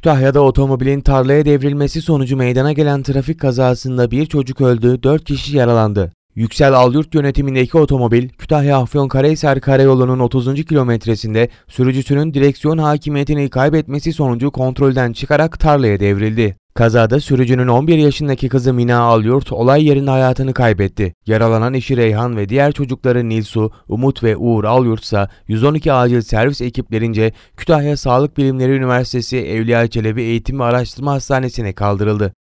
Kütahya'da otomobilin tarlaya devrilmesi sonucu meydana gelen trafik kazasında bir çocuk öldü, 4 kişi yaralandı. Yüksel Alyurt yönetimindeki otomobil Kütahya Afyonkarahisar Karayolu'nun 30. kilometresinde sürücüsünün direksiyon hakimiyetini kaybetmesi sonucu kontrolden çıkarak tarlaya devrildi. Kazada sürücünün 11 yaşındaki kızı Mina Alyurt olay yerinde hayatını kaybetti. Yaralanan eşi Reyhan ve diğer çocukları Nilsu, Umut ve Uğur Alyurt ise 112 acil servis ekiplerince Kütahya Sağlık Bilimleri Üniversitesi Evliya Çelebi Eğitim ve Araştırma Hastanesi'ne kaldırıldı.